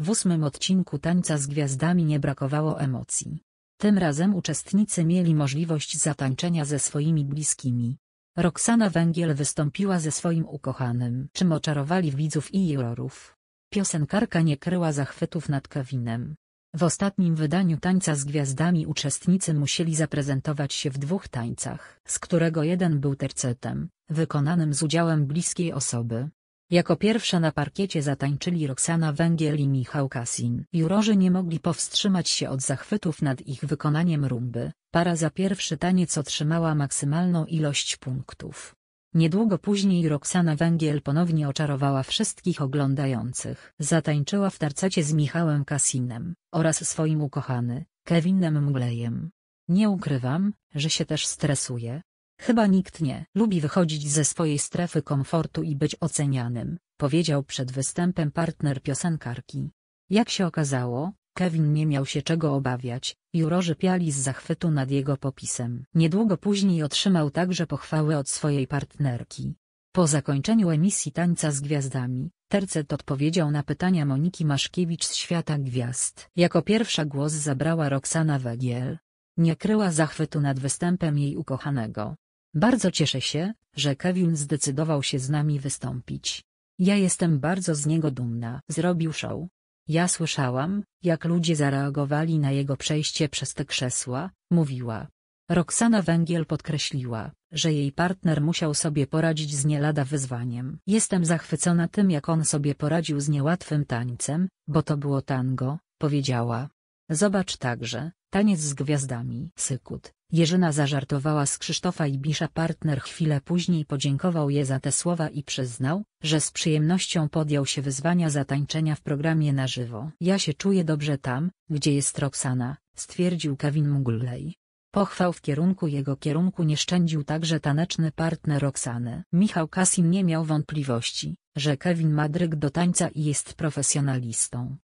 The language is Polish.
W ósmym odcinku Tańca z Gwiazdami nie brakowało emocji. Tym razem uczestnicy mieli możliwość zatańczenia ze swoimi bliskimi. Roxana Węgiel wystąpiła ze swoim ukochanym, czym oczarowali widzów i jurorów. Piosenkarka nie kryła zachwytów nad Kevinem. W ostatnim wydaniu Tańca z Gwiazdami uczestnicy musieli zaprezentować się w dwóch tańcach, z którego jeden był tercetem, wykonanym z udziałem bliskiej osoby, jako pierwsza na parkiecie zatańczyli Roxana Węgiel i Michał Kasin. Jurorzy nie mogli powstrzymać się od zachwytów nad ich wykonaniem rumby, para za pierwszy taniec otrzymała maksymalną ilość punktów. Niedługo później Roxana Węgiel ponownie oczarowała wszystkich oglądających. Zatańczyła w tarcecie z Michałem Kasinem, oraz swoim ukochany, Kevinem Mglejem. Nie ukrywam, że się też stresuję, Chyba nikt nie lubi wychodzić ze swojej strefy komfortu i być ocenianym, powiedział przed występem partner piosenkarki. Jak się okazało, Kevin nie miał się czego obawiać, jurorzy piali z zachwytu nad jego popisem. Niedługo później otrzymał także pochwały od swojej partnerki. Po zakończeniu emisji Tańca z Gwiazdami, Tercet odpowiedział na pytania Moniki Maszkiewicz z Świata Gwiazd. Jako pierwsza głos zabrała Roxana Wagiel. Nie kryła zachwytu nad występem jej ukochanego. Bardzo cieszę się, że Kevin zdecydował się z nami wystąpić. Ja jestem bardzo z niego dumna. Zrobił show. Ja słyszałam, jak ludzie zareagowali na jego przejście przez te krzesła, mówiła. Roxana Węgiel podkreśliła, że jej partner musiał sobie poradzić z nielada wyzwaniem. Jestem zachwycona tym jak on sobie poradził z niełatwym tańcem, bo to było tango, powiedziała. Zobacz także, taniec z gwiazdami. Sykut, Jerzyna zażartowała z Krzysztofa i Bisza partner chwilę później podziękował je za te słowa i przyznał, że z przyjemnością podjął się wyzwania zatańczenia w programie na żywo. Ja się czuję dobrze tam, gdzie jest Roxana, stwierdził Kevin Mugley. Pochwał w kierunku jego kierunku nie szczędził także taneczny partner Roxany. Michał Kasim nie miał wątpliwości, że Kevin ma dryg do tańca i jest profesjonalistą.